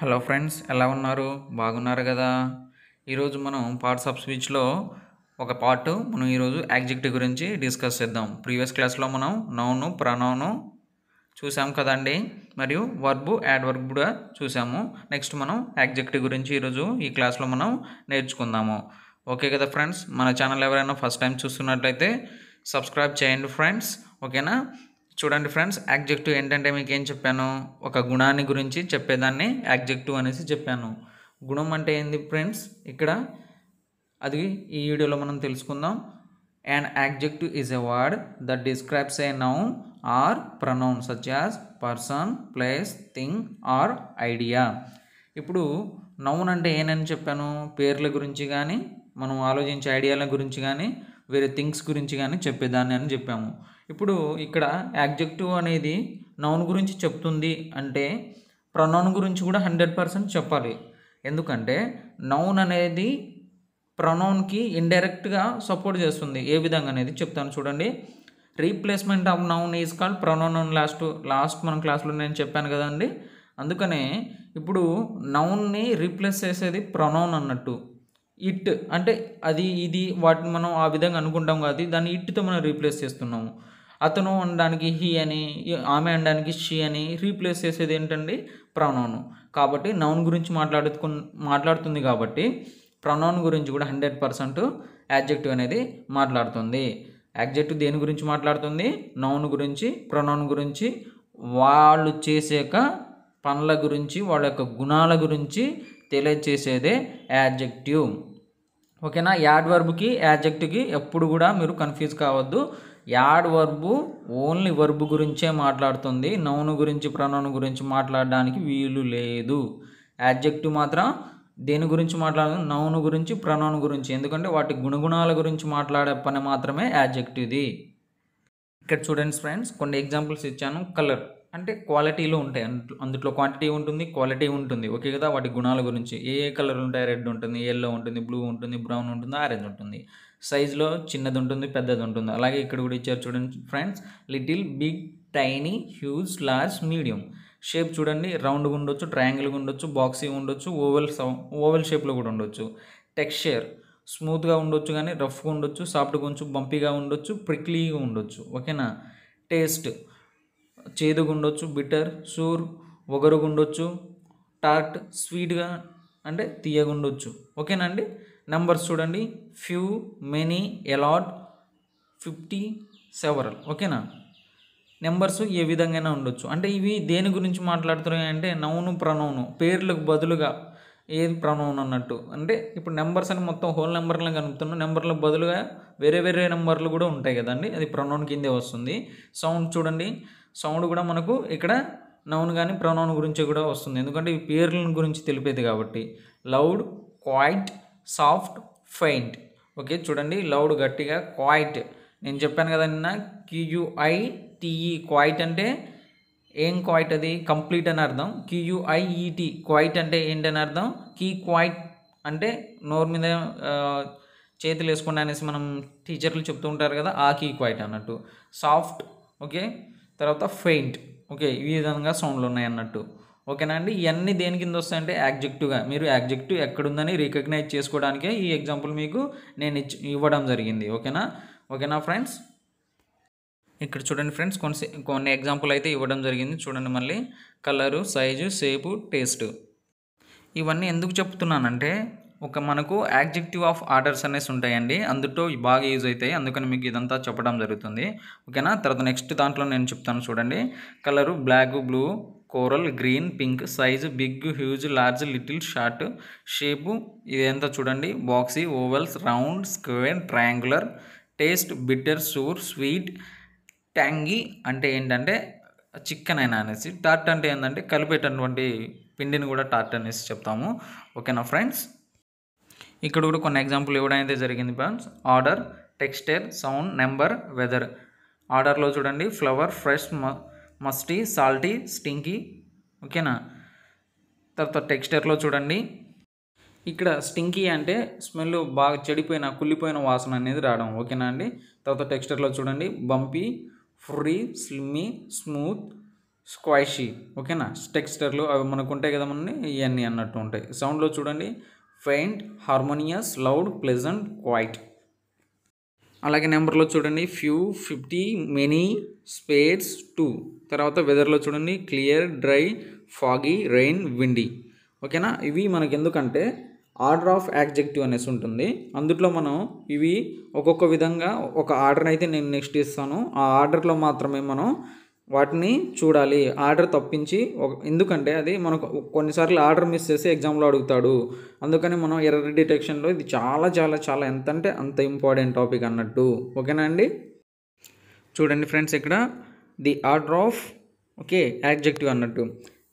Hello friends ఎలా ఉన్నారు బాగున్నారు కదా ఈరోజు మనం పార్ట్స్ ఆఫ్ స్పీచ్లో ఒక పార్ట్ మనం ఈరోజు యాక్జిక్ట్ గురించి డిస్కస్ చేద్దాం ప్రీవియస్ క్లాస్లో మనం నౌను ప్రనౌను చూసాం కదండి మరియు వర్బు యాడ్ వర్బ్ కూడా చూసాము నెక్స్ట్ మనం యాక్జిక్ట్ గురించి ఈరోజు ఈ క్లాస్లో మనం నేర్చుకుందాము ఓకే కదా ఫ్రెండ్స్ మన ఛానల్ ఎవరైనా ఫస్ట్ టైం చూస్తున్నట్లయితే సబ్స్క్రైబ్ చేయండి ఫ్రెండ్స్ ఓకేనా చూడండి ఫ్రెండ్స్ యాక్జెక్టివ్ ఏంటంటే మీకు ఏం చెప్పాను ఒక గుణాన్ని గురించి చెప్పేదాన్ని యాక్జెక్టివ్ అనేసి చెప్పాను గుణం అంటే ఏంది ఫ్రెండ్స్ ఇక్కడ అది ఈ వీడియోలో మనం తెలుసుకుందాం and adjective is a word that describes a noun or pronoun such as person place thing or idea ఇప్పుడు నౌన్ అంటే ఏనని చెప్పాను పేర్ల గురించి కానీ మనం ఆలోచించే ఐడియాల గురించి కానీ వేరే థింగ్స్ గురించి కానీ చెప్పేదాన్ని అని చెప్పాము ఇప్పుడు ఇక్కడ యాగ్జెక్టివ్ అనేది నౌన్ గురించి చెప్తుంది అంటే ప్రొనౌన్ గురించి కూడా హండ్రెడ్ పర్సెంట్ చెప్పాలి ఎందుకంటే నౌన్ అనేది ప్రొనౌన్కి ఇండైరెక్ట్గా సపోర్ట్ చేస్తుంది ఏ విధంగా అనేది చెప్తాను చూడండి replacement of noun is call pronoun last last మన క్లాస్లో నేను చెప్పాను కదండి అందుకనే ఇప్పుడు నౌన్ని రీప్లేస్ చేసేది ప్రొనౌన్ అన్నట్టు ఇట్ అంటే అది ఇది వాటిని మనం ఆ విధంగా అనుకుంటాం కాదు దాన్ని ఇట్తో మనం రీప్లేస్ చేస్తున్నాము అతను అనడానికి హీ అని ఆమె అనడానికి షీ అని రీప్లేస్ చేసేది ఏంటండి ప్రొనౌన్ కాబట్టి నౌన్ గురించి మాట్లాడుకు మాట్లాడుతుంది కాబట్టి ప్రొనౌన్ గురించి కూడా హండ్రెడ్ పర్సెంట్ యాడ్జెక్టివ్ అనేది మాట్లాడుతుంది యాడ్జెక్టివ్ దేని గురించి మాట్లాడుతుంది నౌన్ గురించి ప్రొనౌన్ గురించి వాళ్ళు చేసే పనుల గురించి వాళ్ళ యొక్క గుణాల గురించి తెలియజేసేదే యాడ్జెక్టివ్ ఓకేనా యాడ్వర్బ్కి యాడ్జెక్టివ్కి ఎప్పుడు కూడా మీరు కన్ఫ్యూజ్ కావద్దు యాడ్ వర్బు ఓన్లీ వర్బు గురించే మాట్లాడుతుంది నౌను గురించి ప్రణౌన్ గురించి మాట్లాడడానికి వీలు లేదు యాడ్జెక్టివ్ మాత్రం దేని గురించి మాట్లాడదు నౌను గురించి ప్రణౌన్ గురించి ఎందుకంటే వాటి గుణగుణాల గురించి మాట్లాడే పని మాత్రమే యాడ్జెక్టివ్ది ఇక్కడ స్టూడెంట్స్ ఫ్రెండ్స్ కొన్ని ఎగ్జాంపుల్స్ ఇచ్చాను కలర్ అంటే క్వాలిటీలో ఉంటాయి అందులో క్వాంటిటీ ఉంటుంది క్వాలిటీ ఉంటుంది ఓకే కదా వాటి గుణాల గురించి ఏ ఏ కలర్ ఉంటాయి రెడ్ ఉంటుంది ఎల్లో ఉంటుంది బ్లూ ఉంటుంది బ్రౌన్ ఉంటుంది ఆరెంజ్ ఉంటుంది సైజులో చిన్నది ఉంటుంది పెద్దది ఉంటుంది అలాగే ఇక్కడ కూడా ఇచ్చారు చూడండి friends little big tiny huge large medium shape చూడండి రౌండ్గా ఉండొచ్చు ట్రయాంగిల్గా ఉండొచ్చు బాక్సింగ్ ఉండొచ్చు ఓవెల్ ఓవెల్ షేప్లో కూడా ఉండొచ్చు టెక్స్చర్ స్మూత్గా ఉండొచ్చు కానీ రఫ్గా ఉండొచ్చు సాఫ్ట్గా కొంచెం బంపీగా ఉండొచ్చు ప్రిక్లీగా ఉండొచ్చు ఓకేనా టేస్ట్ చేదుగా ఉండొచ్చు బిటర్ సూర్ ఒగరుగా ఉండొచ్చు టార్ట్ స్వీట్గా అంటే తీయగా ఉండొచ్చు ఓకేనా అండి నెంబర్స్ చూడండి few many a lot fifty several ఓకేనా నెంబర్స్ ఏ విధంగా ఉండొచ్చు అంటే ఇవి దేని గురించి మాట్లాడుతున్నాయి అంటే నౌను ప్రనౌను పేర్లకు బదులుగా ఏది ప్రనౌన్ అన్నట్టు అంటే ఇప్పుడు నెంబర్స్ అని మొత్తం హోల్ నెంబర్లను కనుపుతున్నాం నెంబర్లకు బదులుగా వేరే వేరే నెంబర్లు కూడా ఉంటాయి కదండి అది ప్రనౌన్ కిందే వస్తుంది సౌండ్ చూడండి సౌండ్ కూడా మనకు ఇక్కడ నౌన్ కానీ ప్రనౌన్ గురించి కూడా వస్తుంది ఎందుకంటే ఇవి పేర్ల గురించి తెలిపేది కాబట్టి loud quiet soft faint okay చూడండి లౌడ్ గట్టిగా క్వైట్ నేను చెప్పాను కదా నిన్న క్యూఐ టీఈ క్వైట్ అంటే ఏం క్వైట్ అది కంప్లీట్ అని అర్థం క్యూఐఈటి క్వైట్ అంటే ఏంటని అర్థం కీ క్వైట్ అంటే నోరు మీద చేతులు వేసుకోండి అనేసి మనం టీచర్లు చెప్తూ ఉంటారు కదా ఆ కీ క్వైట్ అన్నట్టు సాఫ్ట్ ఓకే తర్వాత ఫెయింట్ ఓకే ఈ విధంగా సౌండ్లు ఉన్నాయి అన్నట్టు ఓకేనా అండి ఇవన్నీ దేని కింద వస్తాయంటే యాగ్జెక్టివ్గా మీరు యాగ్జెక్టివ్ ఎక్కడుందని రికగ్నైజ్ చేసుకోవడానికే ఈ ఎగ్జాంపుల్ మీకు నేను ఇవ్వడం జరిగింది ఓకేనా ఓకేనా ఫ్రెండ్స్ ఇక్కడ చూడండి ఫ్రెండ్స్ కొన్ని కొన్ని ఎగ్జాంపుల్ అయితే ఇవ్వడం జరిగింది చూడండి మళ్ళీ కలరు సైజు షేపు టేస్ట్ ఇవన్నీ ఎందుకు చెప్తున్నానంటే ఒక మనకు యాగ్జెక్టివ్ ఆఫ్ ఆర్డర్స్ అనేసి ఉంటాయండి అందుతో బాగా యూజ్ అవుతాయి అందుకని మీకు ఇదంతా చెప్పడం జరుగుతుంది ఓకేనా తర్వాత నెక్స్ట్ దాంట్లో నేను చెప్తాను చూడండి colour black blue coral green pink size big huge large little short shape ఇదంతా చూడండి boxy ovals round square triangular taste bitter sour sweet tangy అంటే ఏంటంటే చికెన్ అయినా అనేసి టార్ట్ అంటే ఏంటంటే కలిపేటటువంటి పిండిని కూడా టార్ట్ అనేసి చెప్తాము ఓకేనా ఫ్రెండ్స్ ఇక్కడ కూడా కొన్ని ఎగ్జాంపుల్ ఇవ్వడం జరిగింది friends order textile sound number weather ఆర్డర్లో చూడండి flower fresh musty salty stinky ఓకేనా తర్వాత టెక్స్చర్లో చూడండి ఇక్కడ స్టింకీ అంటే స్మెల్ బాగా చెడిపోయిన కుళ్ళిపోయిన వాసన అనేది రావడం ఓకేనా అండి తర్వాత టెక్స్చర్లో చూడండి bumpy free slimy smooth squashy ఓకేనా టెక్స్చర్లు అవి మనకు ఉంటాయి కదా మనం ఇవన్నీ అన్నట్టు ఉంటాయి సౌండ్లో చూడండి faint harmonious loud pleasant quiet అలాగే నెంబర్లో చూడండి few fifty many space two తర్వాత వెదర్లో చూడండి clear dry foggy rain windy ఓకేనా ఇవి మనకి ఎందుకంటే ఆర్డర్ ఆఫ్ యాక్జెక్టివ్ అనేసి ఉంటుంది అందుట్లో మనం ఇవి ఒక్కొక్క విధంగా ఒక ఆర్డర్ అయితే నేను నెక్స్ట్ ఇస్తాను ఆ ఆర్డర్లో మాత్రమే మనం వాటిని చూడాలి ఆర్డర్ తప్పించి ఎందుకంటే అది మనకు కొన్నిసార్లు ఆర్డర్ మిస్ చేసి ఎగ్జామ్లో అడుగుతాడు అందుకని మనం ఎర్ర డిటెక్షన్లో ఇది చాలా చాలా చాలా ఎంత అంటే అంత ఇంపార్టెంట్ టాపిక్ అన్నట్టు ఓకేనా అండి చూడండి ఫ్రెండ్స్ ఇక్కడ the order of okay adjective అన్నట్టు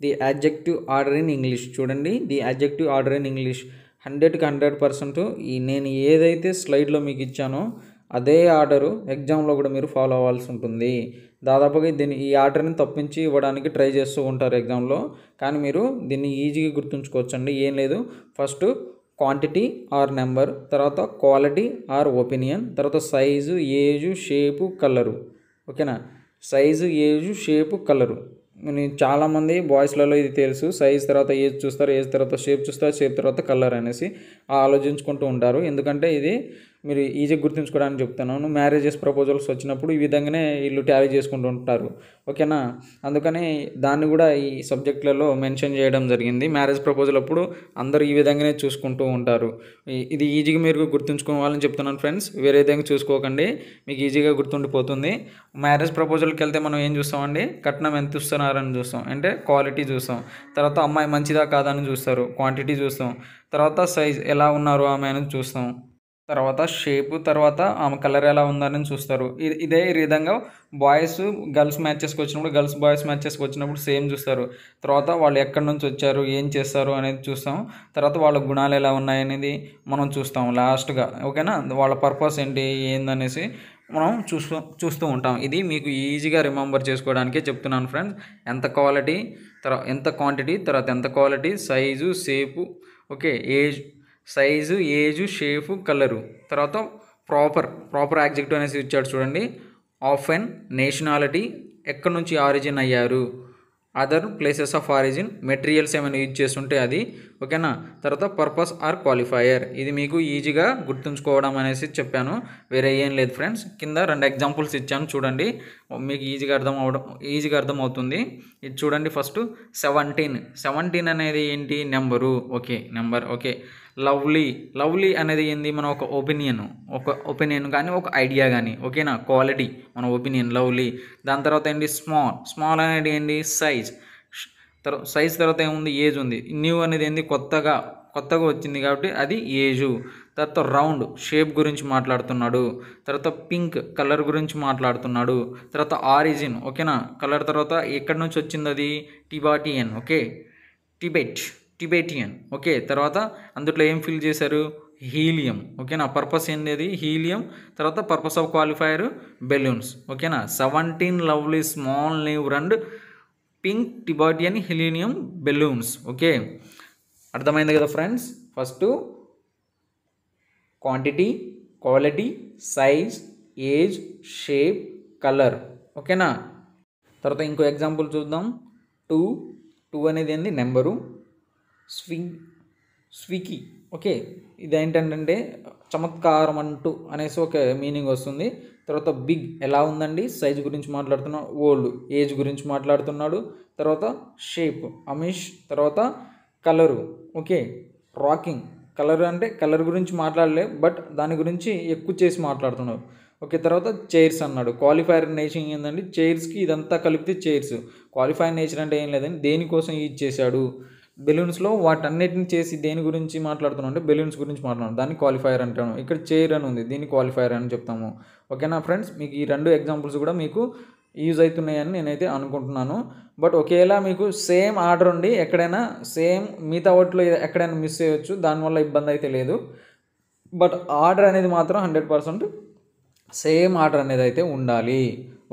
the adjective order in English చూడండి the adjective order in English హండ్రెడ్కి హండ్రెడ్ పర్సెంట్ ఈ నేను ఏదైతే స్లైడ్లో మీకు ఇచ్చానో అదే ఆర్డరు ఎగ్జామ్లో కూడా మీరు ఫాలో అవ్వాల్సి ఉంటుంది దాదాపుగా దీన్ని ఈ ఆర్డర్ని తప్పించి ఇవ్వడానికి ట్రై చేస్తూ ఉంటారు ఎగ్జామ్లో కానీ మీరు దీన్ని ఈజీగా గుర్తుంచుకోవచ్చండి ఏం లేదు ఫస్ట్ క్వాంటిటీ ఆర్ నెంబర్ తర్వాత క్వాలిటీ ఆర్ ఒపీనియన్ తర్వాత సైజు ఏజు షేపు కలరు ఓకేనా సైజు ఏజ్ షేప్ కలరు చాలామంది బాయ్స్లలో ఇది తెలుసు సైజ్ తర్వాత ఏజ్ చూస్తారు ఏజ్ తర్వాత షేప్ చూస్తారు షేప్ తర్వాత కలర్ అనేసి ఆలోచించుకుంటూ ఉంటారు ఎందుకంటే ఇది మీరు ఈజీగా గుర్తుంచుకోవడానికి చెప్తున్నాను మ్యారేజెస్ ప్రపోజల్స్ వచ్చినప్పుడు ఈ విధంగానే వీళ్ళు ట్యాలీ చేసుకుంటూ ఉంటారు ఓకేనా అందుకని దాన్ని కూడా ఈ సబ్జెక్ట్లలో మెన్షన్ చేయడం జరిగింది మ్యారేజ్ ప్రపోజల్ అప్పుడు అందరూ ఈ విధంగానే చూసుకుంటూ ఉంటారు ఇది ఈజీగా మీరు గుర్తుంచుకోవాలని చెప్తున్నాను ఫ్రెండ్స్ వేరే విధంగా చూసుకోకండి మీకు ఈజీగా గుర్తుండిపోతుంది మ్యారేజ్ ప్రపోజల్కి వెళ్తే మనం ఏం చూస్తామండి కట్నం ఎంత ఇస్తున్నారని చూస్తాం అంటే క్వాలిటీ చూస్తాం తర్వాత అమ్మాయి మంచిదా కాదని చూస్తారు క్వాంటిటీ చూస్తాం తర్వాత సైజ్ ఎలా ఉన్నారు ఆమె అనేది చూస్తాం తర్వాత షేపు తర్వాత ఆమె కలర్ ఎలా ఉందని చూస్తారు ఇదే విధంగా బాయ్స్ గర్ల్స్ మ్యాచెస్కి వచ్చినప్పుడు గర్ల్స్ బాయ్స్ మ్యాచెస్కి వచ్చినప్పుడు సేమ్ చూస్తారు తర్వాత వాళ్ళు ఎక్కడి నుంచి వచ్చారు ఏం చేస్తారు అనేది చూస్తాం తర్వాత వాళ్ళ గుణాలు ఎలా ఉన్నాయనేది మనం చూస్తాం లాస్ట్గా ఓకేనా వాళ్ళ పర్పస్ ఏంటి ఏందనేసి మనం చూస్తూ చూస్తూ ఉంటాం ఇది మీకు ఈజీగా రిమెంబర్ చేసుకోవడానికే చెప్తున్నాను ఫ్రెండ్స్ ఎంత క్వాలిటీ తర్వాత ఎంత క్వాంటిటీ తర్వాత ఎంత quality size shape okay age size age shape colour తర్వాత ప్రాపర్ ప్రాపర్ యాగ్జెక్టివ్ అనేసి ఇచ్చాడు చూడండి ఆఫ్ అండ్ నేషనాలిటీ ఎక్కడి నుంచి ఆరిజిన్ అయ్యారు other places of origin materials ఏమైనా యూజ్ చేస్తుంటే అది ఓకేనా తర్వాత పర్పస్ ఆర్ క్వాలిఫైయర్ ఇది మీకు ఈజీగా గుర్తుంచుకోవడం అనేసి చెప్పాను వేరే ఏం లేదు ఫ్రెండ్స్ కింద రెండు ఎగ్జాంపుల్స్ ఇచ్చాను చూడండి మీకు ఈజీగా అర్థం అవడం ఈజీగా అర్థం అవుతుంది ఇది చూడండి ఫస్ట్ సెవెంటీన్ సెవెంటీన్ అనేది ఏంటి number okay number okay lovely lovely అనేది ఏంది మన ఒక ఒపీనియన్ ఒక ఒపీనియన్ కానీ ఒక ఐడియా కానీ ఓకేనా క్వాలిటీ మన ఒపీనియన్ లవ్లీ దాని తర్వాత ఏంటి స్మాల్ స్మాల్ అనేది ఏంటి సైజ్ తర్వాత సైజ్ తర్వాత ఏముంది ఏజ్ ఉంది న్యూ అనేది ఏంది కొత్తగా కొత్తగా వచ్చింది కాబట్టి అది ఏజు తర్వాత రౌండ్ షేప్ గురించి మాట్లాడుతున్నాడు తర్వాత పింక్ కలర్ గురించి మాట్లాడుతున్నాడు తర్వాత ఆరిజిన్ ఓకేనా కలర్ తర్వాత ఎక్కడి నుంచి వచ్చింది అది Tibetan okay Tibet Tibetan okay తర్వాత అందుట్లో ఏం ఫిల్ చేశారు హీలియం ఓకేనా పర్పస్ ఏంది హీలియం తర్వాత పర్పస్ ఆఫ్ క్వాలిఫైయర్ బెలూన్స్ ఓకేనా seventeen lovely small new and pink Tibetan helium balloons okay అర్థమైంది కదా friends first quantity quality size age shape colour ఓకేనా తర్వాత ఇంకో ఎగ్జాంపుల్ చూద్దాం టూ టూ అనేది ఏంది నెంబరు స్వింగ్ స్వికీ ఓకే ఇదేంటంటే చమత్కారం అంటూ అనేసి ఒక మీనింగ్ వస్తుంది తర్వాత బిగ్ ఎలా ఉందండి సైజు గురించి మాట్లాడుతున్నాడు ఓల్డ్ ఏజ్ గురించి మాట్లాడుతున్నాడు తర్వాత షేప్ అమిష్ తర్వాత కలరు ఓకే రాకింగ్ కలర్ అంటే కలర్ గురించి మాట్లాడలే బట్ దాని గురించి ఎక్కువ చేసి మాట్లాడుతున్నాడు ఓకే తర్వాత చైర్స్ అన్నాడు క్వాలిఫైర్ నేచర్ ఏంటంటే చైర్స్కి ఇదంతా కలిపితే చైర్స్ క్వాలిఫైర్ నేచర్ అంటే ఏం లేదండి దేనికోసం యూజ్ చేశాడు బెలూన్స్లో వాటన్నిటిని చేసి దేని గురించి మాట్లాడుతున్నాం అంటే బెలూన్స్ గురించి మాట్లాడడం దాన్ని క్వాలిఫైర్ అంటాను ఇక్కడ చైర్ అని ఉంది దీన్ని క్వాలిఫైర్ అని చెప్తాము ఓకేనా ఫ్రెండ్స్ మీకు ఈ రెండు ఎగ్జాంపుల్స్ కూడా మీకు యూజ్ అవుతున్నాయని నేనైతే అనుకుంటున్నాను బట్ ఒకేలా మీకు సేమ్ ఆర్డర్ ఉండి ఎక్కడైనా సేమ్ మిగతా వాటిలో ఎక్కడైనా మిస్ చేయొచ్చు దానివల్ల ఇబ్బంది అయితే లేదు బట్ ఆర్డర్ అనేది మాత్రం హండ్రెడ్ పర్సెంట్ సేమ్ ఆర్డర్ అనేది అయితే ఉండాలి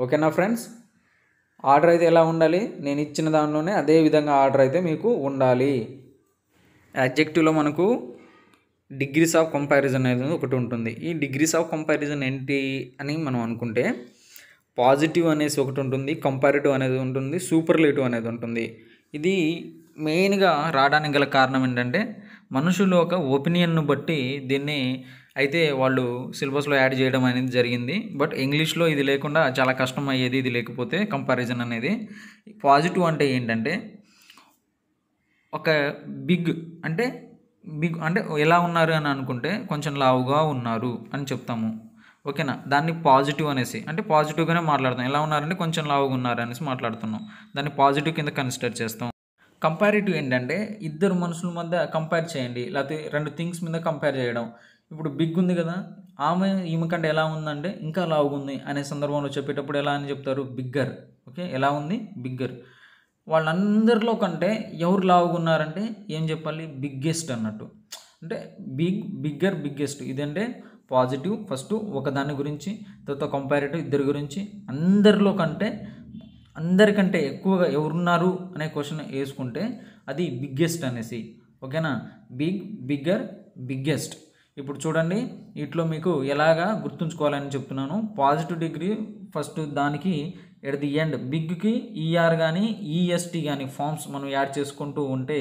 ఓకేనా ఫ్రెండ్స్ ఆర్డర్ అయితే ఎలా ఉండాలి నేను ఇచ్చిన దానిలోనే అదే విధంగా ఆర్డర్ అయితే మీకు ఉండాలి యాడ్జెక్టివ్లో మనకు డిగ్రీస్ ఆఫ్ కంపారిజన్ అనేది ఒకటి ఉంటుంది ఈ డిగ్రీస్ ఆఫ్ కంపారిజన్ ఏంటి అని మనం అనుకుంటే పాజిటివ్ అనేసి ఒకటి ఉంటుంది కంపారిటివ్ అనేది ఉంటుంది సూపర్లేటివ్ అనేది ఉంటుంది ఇది మెయిన్గా రావడానికి గల కారణం ఏంటంటే మనుషులు ఒక ఒపీనియన్ను బట్టి దీన్ని అయితే వాళ్ళు సిలబస్లో యాడ్ చేయడం అనేది జరిగింది బట్ ఇంగ్లీష్లో ఇది లేకుండా చాలా కష్టం అయ్యేది ఇది లేకపోతే కంపారిజన్ అనేది పాజిటివ్ అంటే ఏంటంటే ఒక బిగ్ అంటే బిగ్ అంటే ఎలా ఉన్నారు అని అనుకుంటే కొంచెం లావుగా ఉన్నారు అని చెప్తాము ఓకేనా దాన్ని పాజిటివ్ అనేసి అంటే పాజిటివ్గానే మాట్లాడతాం ఎలా ఉన్నారంటే కొంచెం లావుగా ఉన్నారు అనేసి మాట్లాడుతున్నాం దాన్ని పాజిటివ్ కింద కన్సిడర్ చేస్తాం కంపారిటివ్ ఏంటంటే ఇద్దరు మనుషుల మధ్య కంపేర్ చేయండి లేకపోతే రెండు థింగ్స్ మీద కంపేర్ చేయడం ఇప్పుడు బిగ్ ఉంది కదా ఆమె ఈమె కంటే ఎలా ఉందంటే ఇంకా లావుగా ఉంది అనే సందర్భంలో చెప్పేటప్పుడు ఎలా అని చెప్తారు బిగ్గర్ ఓకే ఎలా ఉంది బిగ్గర్ వాళ్ళందరిలో కంటే ఎవరు లావుగా ఉన్నారంటే ఏం చెప్పాలి బిగ్గెస్ట్ అన్నట్టు అంటే బిగ్ బిగ్గర్ బిగ్గెస్ట్ ఇదంటే పాజిటివ్ ఫస్ట్ ఒకదాని గురించి తర్వాత కంపారిటివ్ ఇద్దరి గురించి అందరిలో కంటే అందరికంటే ఎక్కువగా ఎవరున్నారు అనే క్వశ్చన్ వేసుకుంటే అది బిగ్గెస్ట్ అనేసి ఓకేనా బిగ్ బిగ్గర్ బిగ్గెస్ట్ ఇప్పుడు చూడండి ఇట్లో మీకు ఎలాగా గుర్తుంచుకోవాలని చెప్తున్నాను పాజిటివ్ డిగ్రీ ఫస్ట్ దానికి ఎట్ ది ఎండ్ బిగ్కి ఈఆర్ e కానీ ఈఎస్టీ e కానీ ఫామ్స్ మనం యాడ్ చేసుకుంటూ ఉంటే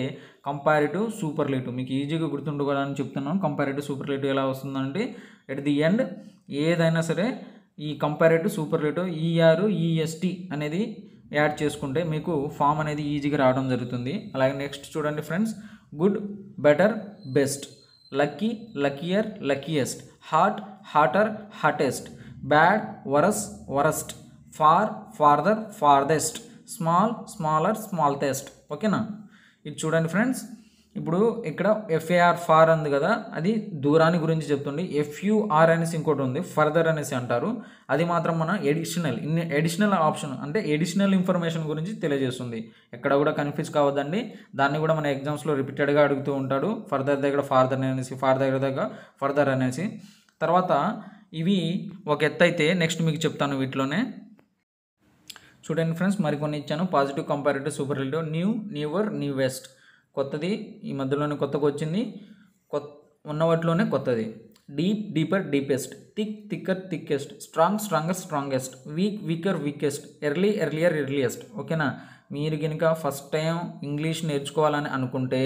కంపారిటివ్ లేటు మీకు ఈజీగా గుర్తుండుకోవాలని చెప్తున్నాను కంపారిటివ్ లేటు ఎలా వస్తుందంటే ఎట్ ది ఎండ్ ఏదైనా సరే ఈ కంపారిటివ్ లేటు ఈఆర్ ఈఎస్టీ అనేది యాడ్ చేసుకుంటే మీకు ఫామ్ అనేది ఈజీగా రావడం జరుగుతుంది అలాగే నెక్స్ట్ చూడండి friends good better best lucky luckier luckiest hard harder hardest bad worse worst far farther farthest small smaller small okay ना इत चूँ फ्रेंड्स ఇప్పుడు ఇక్కడ ఎఫ్ఏఆర్ ఫార్ అంది కదా అది దూరాన్ని గురించి చెప్తుంది ఎఫ్యూఆర్ అనేసి ఇంకోటి ఉంది ఫర్దర్ అనేసి అంటారు అది మాత్రం మన ఎడిషనల్ ఎడిషనల్ ఆప్షన్ అంటే ఎడిషనల్ ఇన్ఫర్మేషన్ గురించి తెలియజేస్తుంది ఎక్కడ కూడా కన్ఫ్యూజ్ కావద్దండి దాన్ని కూడా మన ఎగ్జామ్స్లో రిపీటెడ్గా అడుగుతూ ఉంటాడు ఫర్దర్ దగ్గర ఫార్దర్ అనేసి ఫార్ దగ్గర ఫర్దర్ అనేసి తర్వాత ఇవి ఒక ఎత్తు అయితే నెక్స్ట్ మీకు చెప్తాను వీటిలోనే చూడండి ఫ్రెండ్స్ మరికొన్ని ఇచ్చాను positive comparative super new newer newest కొత్తది ఈ మధ్యలోనే కొత్తగా వచ్చింది కొత్త ఉన్న వాటిలోనే కొత్తది deep deeper deepest thick thicker thickest strong stronger strongest weak weaker weakest early earlier earliest ఓకేనా మీరు కనుక ఫస్ట్ టైం ఇంగ్లీష్ నేర్చుకోవాలని అనుకుంటే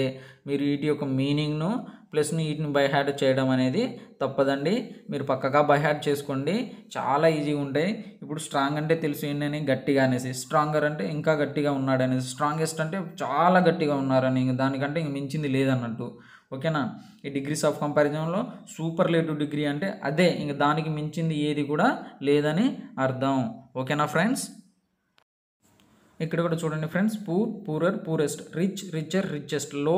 మీరు వీటి యొక్క మీనింగ్ను ప్లస్ వీటిని బై హ్యాడ్ చేయడం అనేది తప్పదండి మీరు పక్కగా బై హ్యాడ్ చేసుకోండి చాలా ఈజీగా ఉంటాయి ఇప్పుడు స్ట్రాంగ్ అంటే తెలుసు ఏంటని గట్టిగా అనేసి స్ట్రాంగర్ అంటే ఇంకా గట్టిగా ఉన్నాడు అనేసి స్ట్రాంగెస్ట్ అంటే చాలా గట్టిగా ఉన్నారని దానికంటే ఇంక మించింది లేదన్నట్టు ఓకేనా ఈ డిగ్రీస్ ఆఫ్ కంపారిజన్లో సూపర్లేటివ్ డిగ్రీ అంటే అదే ఇంక దానికి మించింది ఏది కూడా లేదని అర్థం ఓకేనా ఫ్రెండ్స్ ఇక్కడ కూడా చూడండి friends poor poorer poorest rich richer richest low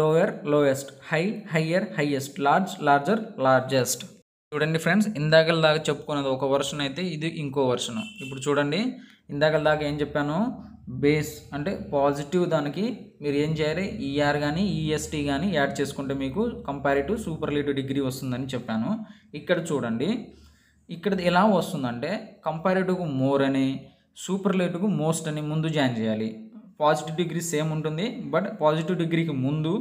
lower lowest high higher highest large larger largest చూడండి ఫ్రెండ్స్ ఇందాకల దాకా చెప్పుకున్నది ఒక వర్షన్ అయితే ఇది ఇంకో వర్షన్ ఇప్పుడు చూడండి ఇందాకల దాకా ఏం చెప్పాను బేస్ అంటే పాజిటివ్ దానికి మీరు ఏం చేయాలి ఈఆర్ కానీ ఈఎస్టీ కానీ యాడ్ చేసుకుంటే మీకు కంపారిటివ్ లీటివ్ డిగ్రీ వస్తుందని చెప్పాను ఇక్కడ చూడండి ఇక్కడ ఎలా వస్తుందంటే కంపారిటివ్ మోర్ అని లైట్కు మోస్ట్ అని ముందు జాయిన్ చేయాలి పాజిటివ్ డిగ్రీ సేమ్ ఉంటుంది బట్ పాజిటివ్ డిగ్రీకి ముందు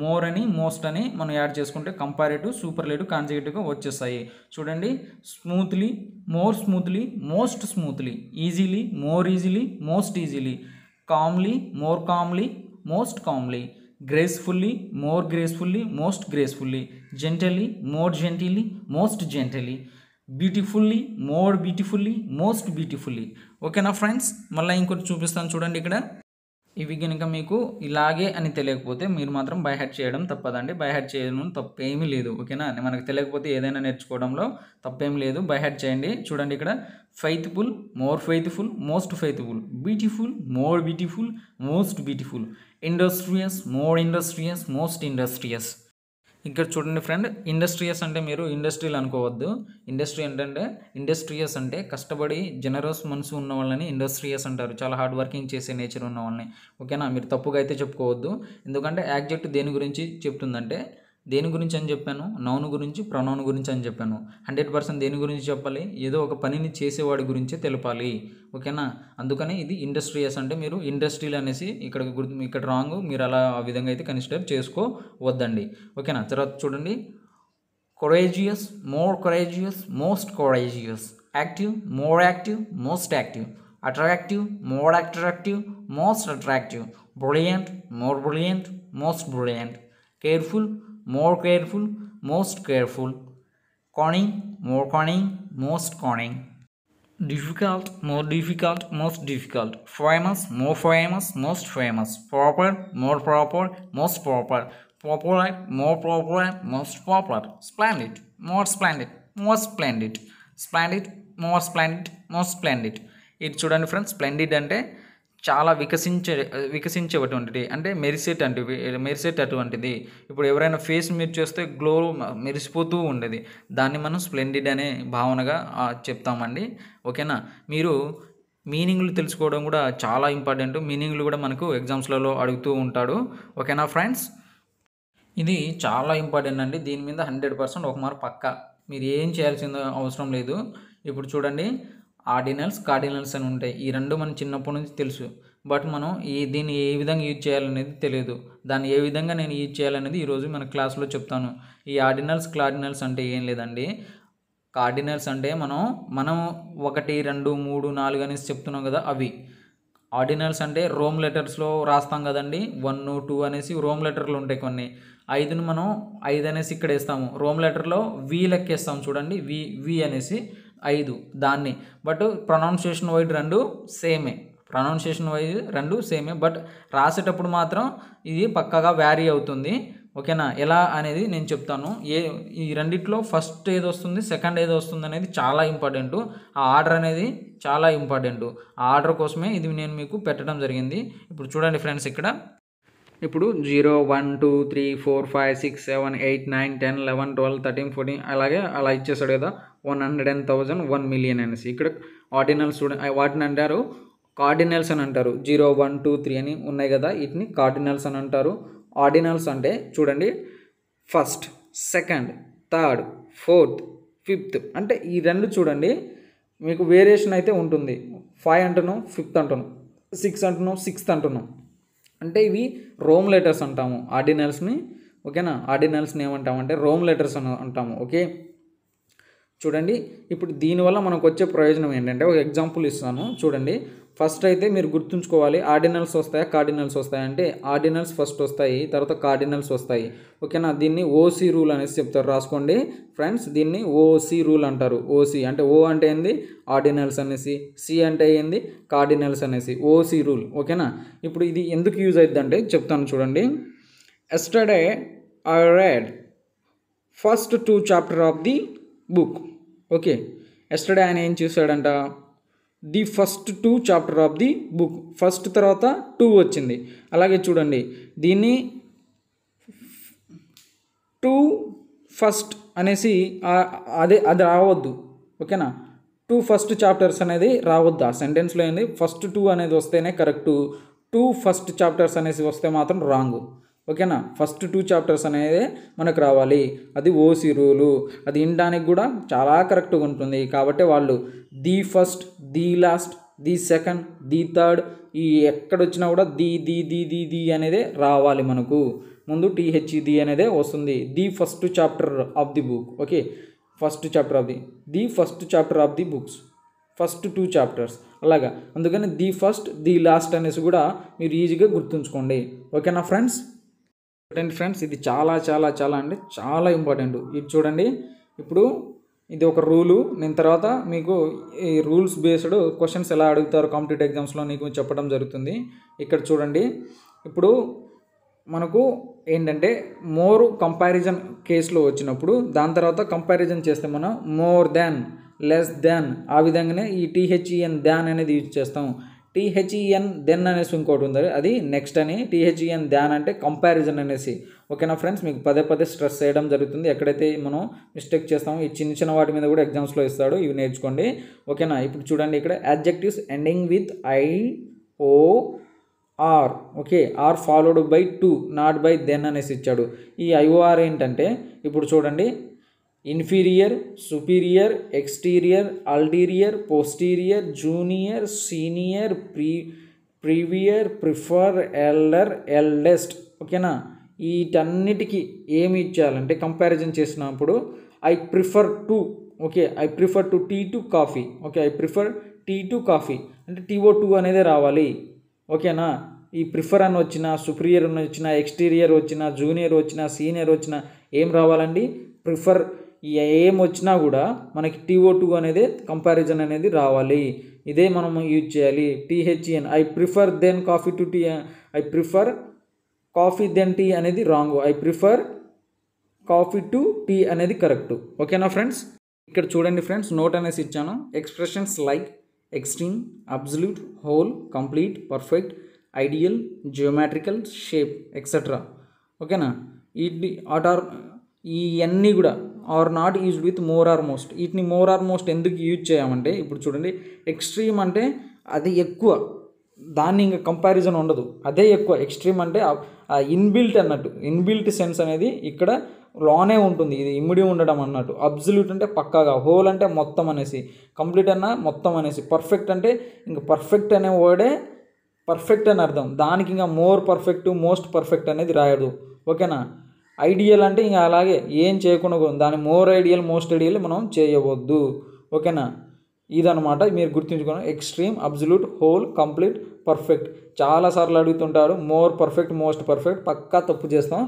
మోర్ అని మోస్ట్ అని మనం యాడ్ చేసుకుంటే కంపారేటివ్ లైట్ కాన్సిగేటివ్గా వచ్చేస్తాయి చూడండి smoothly more smoothly most smoothly easily more easily most easily calmly more calmly most calmly gracefully more gracefully most gracefully gently more gently most gently beautifully more beautifully most beautifully ఓకేనా friends మళ్ళీ ఇంకోటి చూపిస్తాను చూడండి ఇక్కడ ఇవి కనుక మీకు ఇలాగే అని తెలియకపోతే మీరు మాత్రం బై హెడ్ చేయడం తప్పదండి బై హెడ్ చేయడం తప్పేమీ లేదు ఓకేనా మనకు తెలియకపోతే ఏదైనా నేర్చుకోవడంలో తప్పేం లేదు బై హెడ్ చేయండి చూడండి ఇక్కడ faithful more faithful most faithful beautiful more beautiful most beautiful industrious more industrious most industrious ఇక్కడ చూడండి ఫ్రెండ్ ఇండస్ట్రియస్ అంటే మీరు ఇండస్ట్రీలు అనుకోవద్దు ఇండస్ట్రీ ఏంటంటే ఇండస్ట్రియస్ అంటే కష్టపడి జనరస్ మనసు ఉన్న వాళ్ళని ఇండస్ట్రియస్ అంటారు చాలా హార్డ్ వర్కింగ్ చేసే నేచర్ ఉన్న వాళ్ళని ఓకేనా మీరు తప్పుగా అయితే చెప్పుకోవద్దు ఎందుకంటే యాక్జెక్ట్ దేని గురించి చెప్తుందంటే దేని గురించి అని చెప్పాను నౌన్ గురించి ప్రొనౌన్ గురించి అని చెప్పాను హండ్రెడ్ పర్సెంట్ దేని గురించి చెప్పాలి ఏదో ఒక పనిని చేసేవాడి గురించి తెలపాలి ఓకేనా అందుకని ఇది ఇండస్ట్రీయస్ అంటే మీరు ఇండస్ట్రీలు అనేసి ఇక్కడ గుర్తు ఇక్కడ రాంగ్ మీరు అలా ఆ విధంగా అయితే కన్సిడర్ చేసుకోవద్దండి ఓకేనా తర్వాత చూడండి courageous more courageous most courageous active more active most active attractive more attractive most attractive brilliant more brilliant most brilliant careful more careful, most careful, cunning, more cunning, most cunning, difficult, more difficult, most difficult, famous, more famous, most famous, proper, more proper, most proper, popular, more popular, most popular, splendid, more splendid, more splendid, splendid, more splendid, more splendid. It should చూడండి friends. splendid అంటే చాలా వికసించే వికసించేటువంటిది అంటే మెరిసేట్ అంటే మెరిసేట్ అటువంటిది ఇప్పుడు ఎవరైనా face మీరు చూస్తే గ్లో మెరిసిపోతూ ఉండేది దాన్ని మనం స్ప్లెండిడ్ అనే భావనగా చెప్తామండి ఓకేనా మీరు మీనింగ్లు తెలుసుకోవడం కూడా చాలా ఇంపార్టెంట్ మీనింగ్లు కూడా మనకు ఎగ్జామ్స్లలో అడుగుతూ ఉంటాడు ఓకేనా ఫ్రెండ్స్ ఇది చాలా ఇంపార్టెంట్ అండి దీని మీద హండ్రెడ్ పర్సెంట్ ఒక మార్క్ పక్క మీరు ఏం చేయాల్సిన అవసరం లేదు ఇప్పుడు చూడండి ఆర్డినల్స్ కార్డినల్స్ అని ఉంటాయి ఈ రెండు మనం చిన్నప్పటి నుంచి తెలుసు బట్ మనం ఈ దీన్ని ఏ విధంగా యూజ్ చేయాలనేది తెలియదు దాన్ని ఏ విధంగా నేను యూజ్ చేయాలనేది ఈరోజు మన క్లాస్లో చెప్తాను ఈ ఆర్డినల్స్ కార్డినల్స్ అంటే ఏం లేదండి కార్డినల్స్ అంటే మనం మనం ఒకటి రెండు మూడు నాలుగు అనేసి చెప్తున్నాం కదా అవి ఆర్డినల్స్ అంటే రోమ్ లెటర్స్లో రాస్తాం కదండి వన్ టూ అనేసి రోమ్ లెటర్లు ఉంటాయి కొన్ని ఐదును మనం ఐదు అనేసి ఇక్కడ వేస్తాము రోమ్ లెటర్లో వి లెక్కేస్తాం చూడండి వి వి అనేసి ఐదు దాన్ని బట్ ప్రొనౌన్సియేషన్ వైడ్ రెండు సేమే ప్రొనౌన్సియేషన్ వైజ్ రెండు సేమే బట్ రాసేటప్పుడు మాత్రం ఇది పక్కగా వ్యారీ అవుతుంది ఓకేనా ఎలా అనేది నేను చెప్తాను ఏ ఈ రెండిట్లో ఫస్ట్ ఏది వస్తుంది సెకండ్ ఏది వస్తుంది అనేది చాలా ఇంపార్టెంట్ ఆ ఆర్డర్ అనేది చాలా ఇంపార్టెంట్ ఆ ఆర్డర్ కోసమే ఇది నేను మీకు పెట్టడం జరిగింది ఇప్పుడు చూడండి ఫ్రెండ్స్ ఇక్కడ ఇప్పుడు zero one two three four five six seven eight nine ten eleven twelve thirteen fourteen అలాగే అలా ఇచ్చేసాడు కదా one hundred and thousand one million అనేసి ఇక్కడ ఆర్డినల్ స్టూడెంట్ వాటిని అంటారు కార్డినల్స్ అని అంటారు జీరో వన్ టూ త్రీ అని ఉన్నాయి కదా వీటిని కార్డినల్స్ అని అంటారు ఆర్డినల్స్ అంటే చూడండి first second third fourth fifth అంటే ఈ రెండు చూడండి మీకు వేరియేషన్ అయితే ఉంటుంది ఫైవ్ అంటున్నాం ఫిఫ్త్ అంటున్నాం సిక్స్ అంటున్నాం సిక్స్త్ అంటున్నాం అంటే ఇవి రోమ్ లెటర్స్ అంటాము ఆర్డినల్స్ని ఓకేనా ఆర్డినల్స్ని ఏమంటామంటే రోమ్ లెటర్స్ అని అంటాము ఓకే చూడండి ఇప్పుడు దీనివల్ల మనకు వచ్చే ప్రయోజనం ఏంటంటే ఒక ఎగ్జాంపుల్ ఇస్తాను చూడండి ఫస్ట్ అయితే మీరు గుర్తుంచుకోవాలి ఆర్డినల్స్ వస్తాయా కార్డినల్స్ వస్తాయా అంటే ఆర్డినల్స్ ఫస్ట్ వస్తాయి తర్వాత కార్డినల్స్ వస్తాయి ఓకేనా దీన్ని ఓసీ రూల్ అనేసి చెప్తారు రాసుకోండి ఫ్రెండ్స్ దీన్ని ఓసీ రూల్ అంటారు ఓసీ అంటే ఓ అంటే ఏంది ఆర్డినల్స్ అనేసి సి అంటే ఏంది కార్డినల్స్ అనేసి ఓసీ రూల్ ఓకేనా ఇప్పుడు ఇది ఎందుకు యూజ్ అవుతుందంటే చెప్తాను చూడండి yesterday I read first two chapter of the book okay yesterday ఆయన ఏం చూశాడంట the first two chapter of the book first తర్వాత టూ వచ్చింది అలాగే చూడండి దీన్ని టూ ఫస్ట్ అనేసి అదే అది రావద్దు ఓకేనా టూ ఫస్ట్ చాప్టర్స్ అనేది రావద్దు ఆ సెంటెన్స్లో ఏంది ఫస్ట్ టూ అనేది వస్తేనే కరెక్టు టూ ఫస్ట్ చాప్టర్స్ అనేసి వస్తే మాత్రం రాంగు ఓకేనా ఫస్ట్ టూ చాప్టర్స్ అనేది మనకు రావాలి అది ఓసీ రూలు అది వినడానికి కూడా చాలా కరెక్ట్గా ఉంటుంది కాబట్టి వాళ్ళు the first the last the second the third ఈ ఎక్కడొచ్చినా కూడా the the the the the అనేది రావాలి మనకు ముందు టీహెచ్ఈది అనేది వస్తుంది the first chapter of the book okay first chapter of the the first chapter of the books first two chapters అలాగా అందుకని ది ఫస్ట్ ది లాస్ట్ అనేసి కూడా మీరు ఈజీగా గుర్తుంచుకోండి ఓకేనా ఫ్రెండ్స్ చూడండి ఫ్రెండ్స్ ఇది చాలా చాలా చాలా అంటే చాలా ఇంపార్టెంట్ ఇది చూడండి ఇప్పుడు ఇది ఒక రూలు నేను తర్వాత మీకు ఈ రూల్స్ బేస్డ్ క్వశ్చన్స్ ఎలా అడుగుతారు కాంపిటేటివ్ ఎగ్జామ్స్లో నీకు చెప్పడం జరుగుతుంది ఇక్కడ చూడండి ఇప్పుడు మనకు ఏంటంటే మోర్ కంపారిజన్ కేసులో వచ్చినప్పుడు దాని తర్వాత కంపారిజన్ చేస్తే మనం మోర్ దాన్ లెస్ దాన్ ఆ విధంగానే ఈ టీహెచ్ఈఎన్ దాన్ e అనేది యూజ్ చేస్తాం టీహెచ్ఈఎన్ దెన్ e అనేసి ఇంకోటి ఉంది అది నెక్స్ట్ అని టీహెచ్ఈఎన్ దాన్ e అంటే కంపారిజన్ అనేసి ఓకేనా ఫ్రెండ్స్ మీకు పదే పదే స్ట్రెస్ చేయడం జరుగుతుంది ఎక్కడైతే మనం మిస్టేక్ చేస్తామో ఈ చిన్న చిన్న వాటి మీద కూడా ఎగ్జామ్స్లో ఇస్తాడు ఇవి నేర్చుకోండి ఓకేనా ఇప్పుడు చూడండి ఇక్కడ adjectives ending with I O R okay or followed by to not by then అనేసి ఇచ్చాడు ఈ ఐఓఆర్ ఏంటంటే ఇప్పుడు చూడండి inferior superior exterior ulterior posterior junior senior pre prior prefer elder eldest ఓకేనా వీటన్నిటికీ ఏమి ఇచ్చేయాలంటే కంపారిజన్ చేసినప్పుడు I prefer to okay I prefer to tea to coffee okay I prefer tea to coffee అంటే టీఓ టూ అనేది రావాలి ఓకేనా ఈ ప్రిఫర్ అని వచ్చిన సుప్రియర్ అని వచ్చిన ఎక్స్టీరియర్ వచ్చిన జూనియర్ వచ్చిన సీనియర్ వచ్చిన ఏం రావాలండి ప్రిఫర్ ఏం వచ్చినా కూడా మనకి టీఓ టూ అనేది కంపారిజన్ అనేది రావాలి ఇదే మనము యూజ్ చేయాలి T H N I prefer then coffee to tea I prefer coffee then tea అనేది wrong I prefer coffee to tea అనేది కరెక్ట్ ఓకేనా ఫ్రెండ్స్ ఇక్కడ చూడండి ఫ్రెండ్స్ నోట్ అనేసి ఇచ్చాను expressions like extreme absolute whole complete perfect ideal geometrical shape etcetera ఓకేనా ఈ ఆట్ ఆర్ ఇవన్నీ కూడా are not use with more or most వీటిని మోర్ ఆర్ మోస్ట్ ఎందుకు యూజ్ చేయమంటే ఇప్పుడు చూడండి ఎక్స్ట్రీమ్ అంటే అది ఎక్కువ దాన్ని ఇంకా కంపారిజన్ ఉండదు అదే ఎక్కువ ఎక్స్ట్రీమ్ అంటే ఇన్బిల్ట్ అన్నట్టు ఇన్బిల్ట్ సెన్స్ అనేది ఇక్కడ లోనే ఉంటుంది ఇది ఇమిడి ఉండడం అన్నట్టు అబ్జల్యూట్ అంటే పక్కాగా హోల్ అంటే మొత్తం అనేసి కంప్లీట్ అన్న మొత్తం అనేసి పర్ఫెక్ట్ అంటే ఇంకా పర్ఫెక్ట్ అనే వర్డే పర్ఫెక్ట్ అని అర్థం దానికి ఇంకా మోర్ పర్ఫెక్ట్ మోస్ట్ పర్ఫెక్ట్ అనేది రాయడు ఓకేనా ఐడియల్ అంటే ఇంకా అలాగే ఏం చేయకుండా దాని మోర్ ఐడియల్ మోస్ట్ ఐడియల్ మనం చేయవద్దు ఓకేనా ఇదనమాట మీరు గుర్తుంచుకోండి extreme absolute whole complete perfect చాలాసార్లు అడుగుతుంటారు మోర్ పర్ఫెక్ట్ మోస్ట్ పర్ఫెక్ట్ పక్కా తప్పు చేస్తాం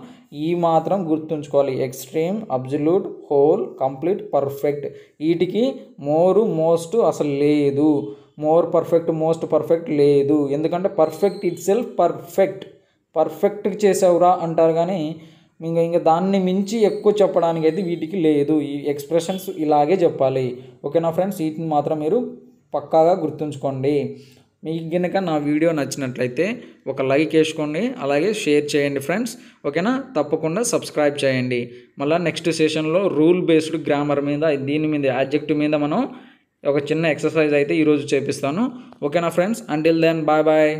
ఈ మాత్రం గుర్తుంచుకోవాలి extreme absolute whole complete perfect వీటికి మోరు మోస్ట్ అసలు లేదు మోర్ పర్ఫెక్ట్ మోస్ట్ పర్ఫెక్ట్ లేదు ఎందుకంటే perfect itself perfect perfect చేసావురా అంటారు కానీ ఇంకా ఇంకా దాన్ని మించి ఎక్కువ చెప్పడానికి అయితే వీటికి లేదు ఈ ఎక్స్ప్రెషన్స్ ఇలాగే చెప్పాలి ఓకేనా ఫ్రెండ్స్ వీటిని మాత్రం మీరు పక్కాగా గుర్తుంచుకోండి మీకు గనక నా వీడియో నచ్చినట్లయితే ఒక లైక్ వేసుకోండి అలాగే షేర్ చేయండి ఫ్రెండ్స్ ఓకేనా తప్పకుండా సబ్స్క్రైబ్ చేయండి మళ్ళీ నెక్స్ట్ సెషన్లో రూల్ బేస్డ్ గ్రామర్ మీద దీని మీద ఆబ్జెక్ట్ మీద మనం ఒక చిన్న ఎక్సర్సైజ్ అయితే ఈరోజు చేపిస్తాను ఓకేనా friends until then bye bye